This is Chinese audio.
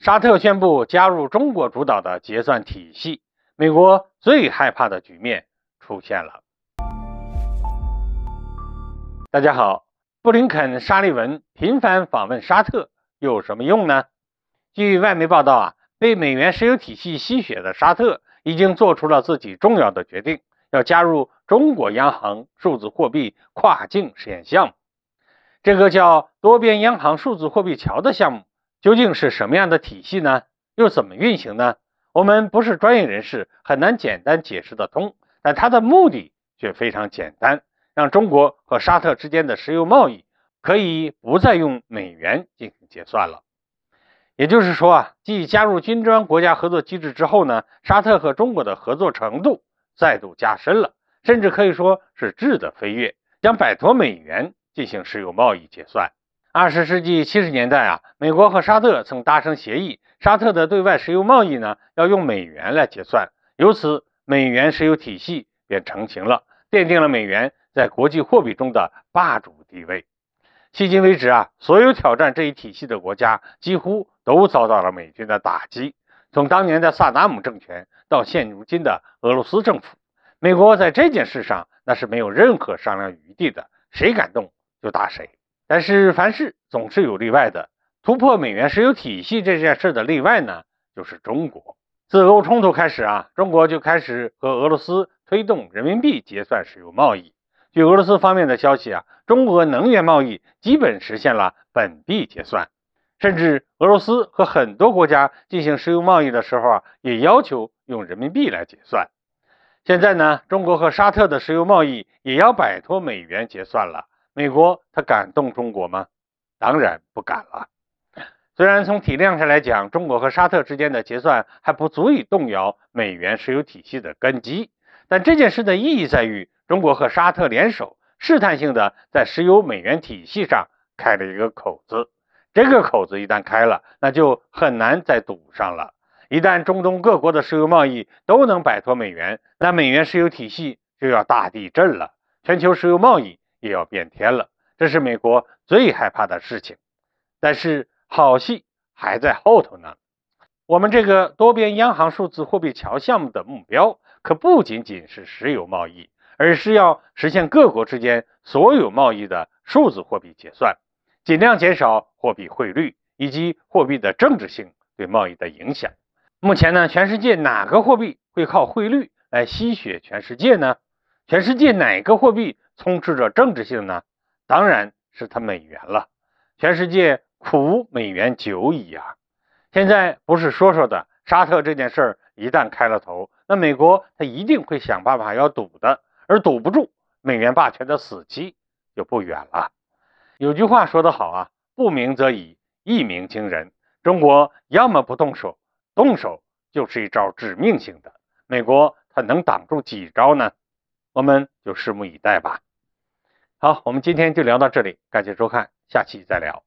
沙特宣布加入中国主导的结算体系，美国最害怕的局面出现了。大家好，布林肯、沙利文频繁访问沙特有什么用呢？据外媒报道啊，被美元石油体系吸血的沙特已经做出了自己重要的决定，要加入中国央行数字货币跨境试验项目。这个叫“多边央行数字货币桥”的项目。究竟是什么样的体系呢？又怎么运行呢？我们不是专业人士，很难简单解释得通。但它的目的却非常简单，让中国和沙特之间的石油贸易可以不再用美元进行结算了。也就是说啊，继加入金砖国家合作机制之后呢，沙特和中国的合作程度再度加深了，甚至可以说是质的飞跃，将摆脱美元进行石油贸易结算。二十世纪七十年代啊，美国和沙特曾达成协议，沙特的对外石油贸易呢要用美元来结算，由此美元石油体系便成型了，奠定了美元在国际货币中的霸主地位。迄今为止啊，所有挑战这一体系的国家几乎都遭到了美军的打击。从当年的萨达姆政权到现如今的俄罗斯政府，美国在这件事上那是没有任何商量余地的，谁敢动就打谁。但是凡事总是有例外的，突破美元石油体系这件事的例外呢，就是中国。自俄乌冲突开始啊，中国就开始和俄罗斯推动人民币结算石油贸易。据俄罗斯方面的消息啊，中俄能源贸易基本实现了本币结算，甚至俄罗斯和很多国家进行石油贸易的时候啊，也要求用人民币来结算。现在呢，中国和沙特的石油贸易也要摆脱美元结算了。美国他敢动中国吗？当然不敢了。虽然从体量上来讲，中国和沙特之间的结算还不足以动摇美元石油体系的根基，但这件事的意义在于，中国和沙特联手试探性的在石油美元体系上开了一个口子。这个口子一旦开了，那就很难再堵上了。一旦中东各国的石油贸易都能摆脱美元，那美元石油体系就要大地震了。全球石油贸易。也要变天了，这是美国最害怕的事情。但是好戏还在后头呢。我们这个多边央行数字货币桥项目的目标，可不仅仅是石油贸易，而是要实现各国之间所有贸易的数字货币结算，尽量减少货币汇率以及货币的政治性对贸易的影响。目前呢，全世界哪个货币会靠汇率来吸血全世界呢？全世界哪个货币充斥着政治性呢？当然是它美元了。全世界苦美元久矣啊！现在不是说说的，沙特这件事儿一旦开了头，那美国他一定会想办法要堵的，而堵不住，美元霸权的死期就不远了。有句话说得好啊，不鸣则已，一鸣惊人。中国要么不动手，动手就是一招致命性的。美国他能挡住几招呢？我们就拭目以待吧。好，我们今天就聊到这里，感谢收看，下期再聊。